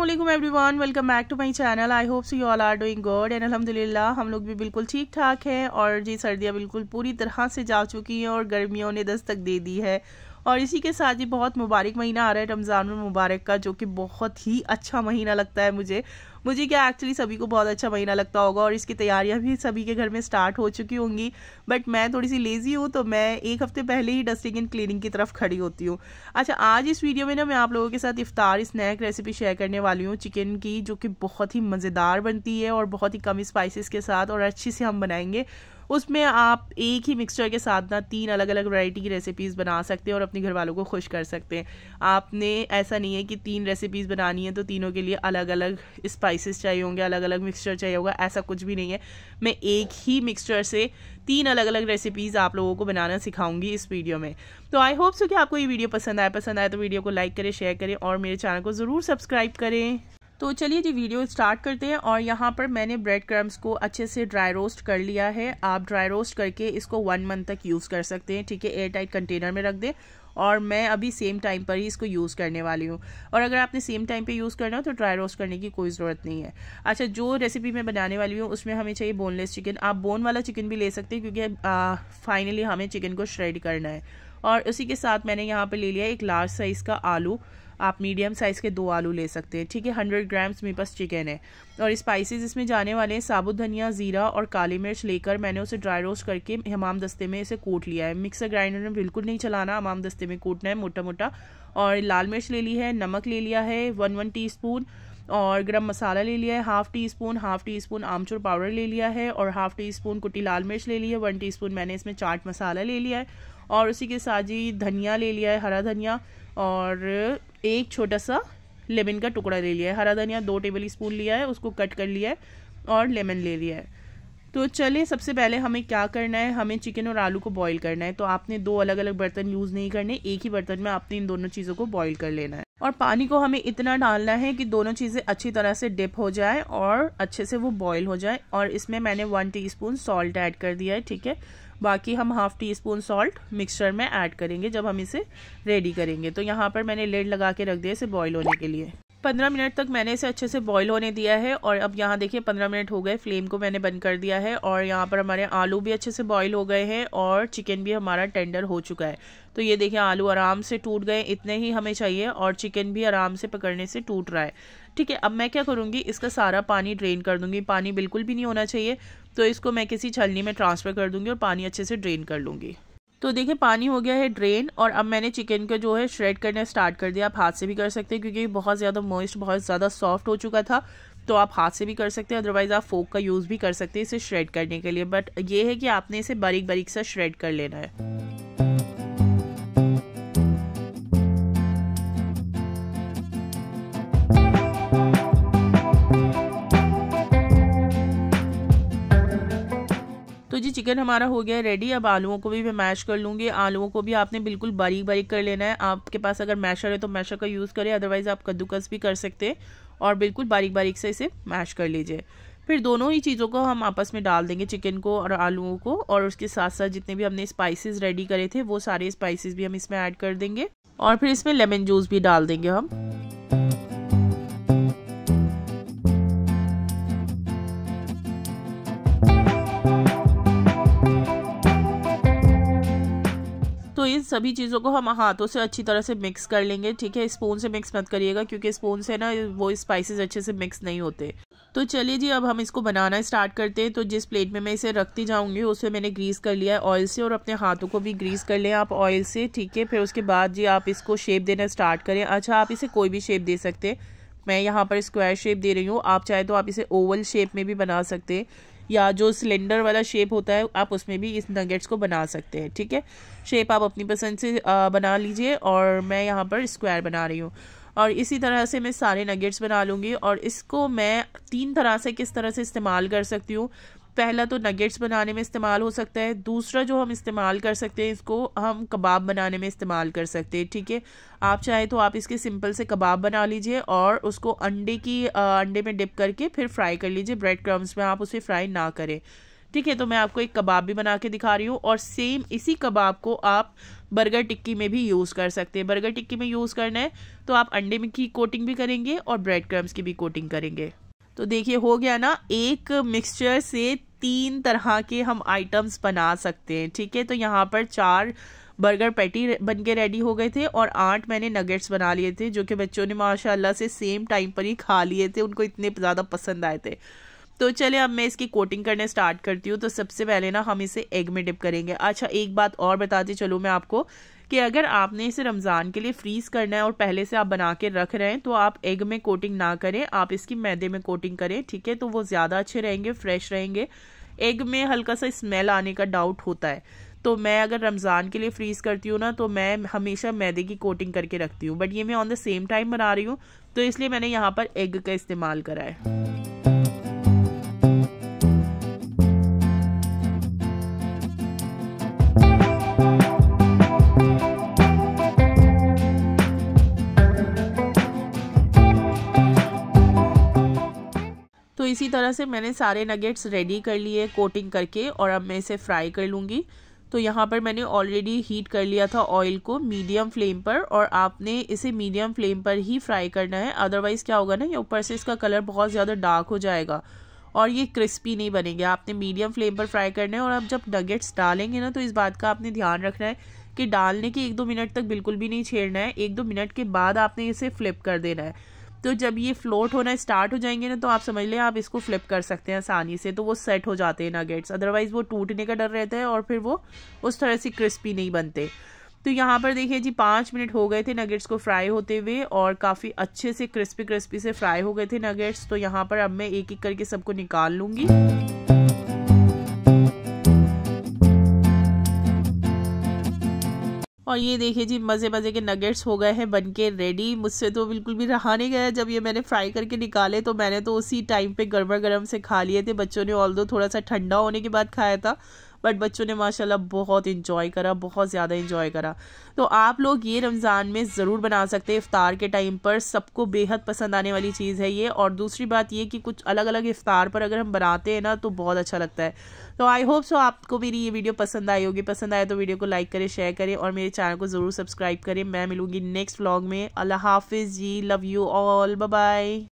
Aslam every welcome back to my channel I hope so you all are doing good and अलहमदिल्ला हम लोग भी बिल्कुल ठीक ठाक हैं और जी सर्दियाँ बिल्कुल पूरी तरह से जा चुकी हैं और गर्मियों ने दस्तक दे दी है और इसी के साथ ही बहुत मुबारक महीना आ रहा है रमज़ान मुबारक का जो कि बहुत ही अच्छा महीना लगता है मुझे मुझे क्या एक्चुअली सभी को बहुत अच्छा महीना लगता होगा और इसकी तैयारियाँ भी सभी के घर में स्टार्ट हो चुकी होंगी बट मैं थोड़ी सी लेज़ी हूँ तो मैं एक हफ्ते पहले ही डस्टिंग एंड क्लीनिंग की तरफ खड़ी होती हूँ अच्छा आज इस वीडियो में ना मैं आप लोगों के साथ इफ्तार स्नैक रेसिपी शेयर करने वाली हूँ चिकन की जो कि बहुत ही मज़ेदार बनती है और बहुत ही कम स्पाइसिस के साथ और अच्छी से हम बनाएंगे उसमें आप एक ही मिक्सचर के साथ ना तीन अलग अलग वैरायटी की रेसिपीज़ बना सकते हैं और अपने घर वालों को खुश कर सकते हैं आपने ऐसा नहीं है कि तीन रेसिपीज़ बनानी है तो तीनों के लिए अलग अलग स्पाइस स्पाइसेस चाहिए होंगे अलग अलग मिक्सचर चाहिए होगा ऐसा कुछ भी नहीं है मैं एक ही मिक्सचर से तीन अलग अलग रेसिपीज़ आप लोगों को बनाना सिखाऊंगी इस वीडियो में तो आई होप सो कि आपको ये वीडियो पसंद आए पसंद आए तो वीडियो को लाइक करें शेयर करें और मेरे चैनल को ज़रूर सब्सक्राइब करें तो चलिए जी वीडियो स्टार्ट करते हैं और यहाँ पर मैंने ब्रेड क्रम्स को अच्छे से ड्राई रोस्ट कर लिया है आप ड्राई रोस्ट करके इसको वन मंथ तक यूज़ कर सकते हैं ठीक है एयर टाइट कंटेनर में रख दें और मैं अभी सेम टाइम पर ही इसको यूज़ करने वाली हूँ और अगर आपने सेम टाइम पर यूज़ करना हो तो ड्राई रोस्ट करने की कोई ज़रूरत नहीं है अच्छा जो रेसिपी मैं बनाने वाली हूँ उसमें हमें चाहिए बोनलेस चिकन आप बोन वाला चिकन भी ले सकते हैं क्योंकि फाइनली हमें चिकन को श्रेड करना है और उसी के साथ मैंने यहाँ पर ले लिया एक लार्ज साइज़ का आलू आप मीडियम साइज़ के दो आलू ले सकते हैं ठीक है हंड्रेड ग्राम्स मेरे पास चिकन है और स्पाइसेस इसमें जाने वाले हैं साबुत धनिया ज़ीरा और काली मिर्च लेकर मैंने उसे ड्राई रोस्ट करके हमाम दस्ते में इसे कोट लिया है मिक्सर ग्राइंडर में बिल्कुल नहीं चलाना हमाम दस्ते में कूटना है मोटा मोटा और लाल मिर्च ले ली है नमक ले लिया है वन वन टी और गरम मसाला ले लिया है half teaspoon half teaspoon amchur powder ले लिया है और हाफ़ टी स्पून कुटी लाल मिर्च ले ली है वन टी स्पून मैंने इसमें चाट मसाला ले लिया है और उसी के साथ ही धनिया ले लिया है हरा धनिया और एक छोटा सा लेमन का टुकड़ा ले लिया है हरा धनिया दो टेबल स्पून लिया है उसको कट कर लिया है और लेमन ले लिया है तो चलिए सबसे पहले हमें क्या करना है हमें चिकन और आलू को बॉईल करना है तो आपने दो अलग अलग बर्तन यूज़ नहीं करने एक ही बर्तन में आपने इन दोनों चीज़ों को बॉईल कर लेना है और पानी को हमें इतना डालना है कि दोनों चीज़ें अच्छी तरह से डिप हो जाए और अच्छे से वो बॉईल हो जाए और इसमें मैंने वन टी सॉल्ट ऐड कर दिया है ठीक है बाकी हम half teaspoon salt mixture में ऐड करेंगे जब हम इसे रेडी करेंगे तो यहाँ पर मैंने लेड लगा के रख दिया इसे बॉयल होने के लिए पंद्रह मिनट तक मैंने इसे अच्छे से बॉईल होने दिया है और अब यहाँ देखिए पंद्रह मिनट हो गए फ्लेम को मैंने बंद कर दिया है और यहाँ पर हमारे आलू भी अच्छे से बॉईल हो गए हैं और चिकन भी हमारा टेंडर हो चुका है तो ये देखिए आलू आराम से टूट गए इतने ही हमें चाहिए और चिकन भी आराम से पकड़ने से टूट रहा है ठीक है अब मैं क्या करूँगी इसका सारा पानी ड्रेन कर दूँगी पानी बिल्कुल भी नहीं होना चाहिए तो इसको मैं किसी छलनी में ट्रांसफ़र कर दूँगी और पानी अच्छे से ड्रेन कर लूँगी तो देखिए पानी हो गया है ड्रेन और अब मैंने चिकन का जो है श्रेड करना स्टार्ट कर दिया आप हाथ से भी कर सकते हैं क्योंकि बहुत ज़्यादा मोइस्ट बहुत ज़्यादा सॉफ्ट हो चुका था तो आप हाथ से भी कर सकते हैं अदरवाइज़ आप फोक का यूज़ भी कर सकते हैं इसे श्रेड करने के लिए बट ये है कि आपने इसे बारीक बारीक सा श्रेड कर लेना है चिकन हमारा हो गया रेडी अब आलूओं को भी मैं मैश कर लूँगी आलूओं को भी आपने बिल्कुल बारीक बारीक कर लेना है आपके पास अगर मैशर है तो मैशर का यूज़ करें अदरवाइज़ आप कद्दूकस भी कर सकते हैं और बिल्कुल बारीक बारीक से इसे मैश कर लीजिए फिर दोनों ही चीज़ों को हम आपस में डाल देंगे चिकन को और आलूओं को और उसके साथ साथ जितने भी हमने स्पाइसेस रेडी करे थे वो सारे स्पाइसेस भी हम इसमें ऐड कर देंगे और फिर इसमें लेमन जूस भी डाल देंगे हम तो इन सभी चीज़ों को हम हाथों से अच्छी तरह से मिक्स कर लेंगे ठीक है स्पून से मिक्स मत करिएगा क्योंकि स्पून से ना वो स्पाइसेस अच्छे से मिक्स नहीं होते तो चलिए जी अब हम इसको बनाना स्टार्ट करते हैं तो जिस प्लेट में मैं इसे रखती जाऊंगी उसमें मैंने ग्रीस कर लिया है ऑयल से और अपने हाथों को भी ग्रीस कर लें आप ऑयल से ठीक है फिर उसके बाद जी आप इसको शेप देना स्टार्ट करें अच्छा आप इसे कोई भी शेप दे सकते हैं मैं यहाँ पर स्क्वायर शेप दे रही हूँ आप चाहे तो आप इसे ओवल शेप में भी बना सकते हैं या जो सिलेंडर वाला शेप होता है आप उसमें भी इस नगेट्स को बना सकते हैं ठीक है शेप आप अपनी पसंद से बना लीजिए और मैं यहाँ पर स्क्वायर बना रही हूँ और इसी तरह से मैं सारे नगेट्स बना लूँगी और इसको मैं तीन तरह से किस तरह से इस्तेमाल कर सकती हूँ पहला तो नगेट्स बनाने में इस्तेमाल हो सकता है दूसरा जो हम इस्तेमाल कर सकते हैं इसको हम कबाब बनाने में इस्तेमाल कर सकते हैं ठीक है आप चाहे तो आप इसके सिंपल से कबाब बना लीजिए और उसको अंडे की अंडे में डिप करके फिर फ्राई कर लीजिए ब्रेड क्रम्स में आप उसे फ्राई ना करें ठीक है तो मैं आपको एक कबाब भी बना के दिखा रही हूँ और सेम इसी कबाब को आप बर्गर टिक्की में भी यूज़ कर सकते हैं बर्गर टिक्की में यूज़ करना है तो आप अंडे में की कोटिंग भी करेंगे और ब्रेड क्रम्स की भी कोटिंग करेंगे तो देखिए हो गया ना एक मिक्सचर से तीन तरह के हम आइटम्स बना सकते हैं ठीक है तो यहाँ पर चार बर्गर पैटी बन के रेडी हो गए थे और आठ मैंने नगेट्स बना लिए थे जो कि बच्चों ने माशाल्लाह से सेम टाइम पर ही खा लिए थे उनको इतने ज़्यादा पसंद आए थे तो चले अब मैं इसकी कोटिंग करने स्टार्ट करती हूँ तो सबसे पहले ना हम इसे एग में डिप करेंगे अच्छा एक बात और बताते चलूँ मैं आपको कि अगर आपने इसे रमज़ान के लिए फ्रीज़ करना है और पहले से आप बना के रख रहे हैं तो आप एग में कोटिंग ना करें आप इसकी मैदे में कोटिंग करें ठीक है तो वो ज़्यादा अच्छे रहेंगे फ्रेश रहेंगे एग में हल्का सा स्मेल आने का डाउट होता है तो मैं अगर रमज़ान के लिए फ्रीज़ करती हूँ ना तो मैं हमेशा मैदे की कोटिंग करके रखती हूँ बट ये मैं ऑन द सेम टाइम बना रही हूँ तो इसलिए मैंने यहाँ पर एग का इस्तेमाल करा है इसी तरह से मैंने सारे नगेट्स रेडी कर लिए कोटिंग करके और अब मैं इसे फ्राई कर लूँगी तो यहाँ पर मैंने ऑलरेडी हीट कर लिया था ऑयल को मीडियम फ्लेम पर और आपने इसे मीडियम फ्लेम पर ही फ्राई करना है अदरवाइज़ क्या होगा ना ये ऊपर से इसका कलर बहुत ज़्यादा डार्क हो जाएगा और ये क्रिस्पी नहीं बनेंगे आपने मीडियम फ्लेम पर फ्राई करना है और अब जब नगेट्स डालेंगे ना तो इस बात का आपने ध्यान रखना है कि डालने के एक दो मिनट तक बिल्कुल भी नहीं छेड़ना है एक दो मिनट के बाद आपने इसे फ्लिप कर देना है तो जब ये फ्लोट होना स्टार्ट हो जाएंगे ना तो आप समझ लें आप इसको फ्लिप कर सकते हैं आसानी से तो वो सेट हो जाते हैं नगेट्स अदरवाइज़ वो टूटने का डर रहता है और फिर वो उस तरह से क्रिस्पी नहीं बनते तो यहाँ पर देखिए जी पाँच मिनट हो गए थे नगेट्स को फ्राई होते हुए और काफ़ी अच्छे से क्रिस्पी क्रिस्पी से फ्राई हो गए थे नगेट्स तो यहाँ पर अब मैं एक एक करके सबको निकाल लूँगी और ये देखिए जी मज़े मज़े के नगेट्स हो गए हैं बन के रेडी मुझसे तो बिल्कुल भी रहा नहीं गया जब ये मैंने फ्राई करके निकाले तो मैंने तो उसी टाइम पर गर्मा गर्म से खा लिए थे बच्चों ने ऑल थोड़ा सा ठंडा होने के बाद खाया था बट बच्चों ने माशाल्लाह बहुत इन्जॉय करा बहुत ज़्यादा इंजॉय करा तो आप लोग ये रमज़ान में ज़रूर बना सकते हैं इफ़ार के टाइम पर सबको बेहद पसंद आने वाली चीज़ है ये और दूसरी बात ये कि कुछ अलग अलग इफ़ार पर अगर हम बनाते हैं ना तो बहुत अच्छा लगता है तो आई होप सो आपको मेरी ये वीडियो पसंद आई होगी पसंद आए तो वीडियो को लाइक करें शेयर करें और मेरे चैनल को ज़रूर सब्सक्राइब करें मैं मिलूंगी नेक्स्ट व्लॉग में अल्लाह हाफिज़ जी लव यू ऑल बाय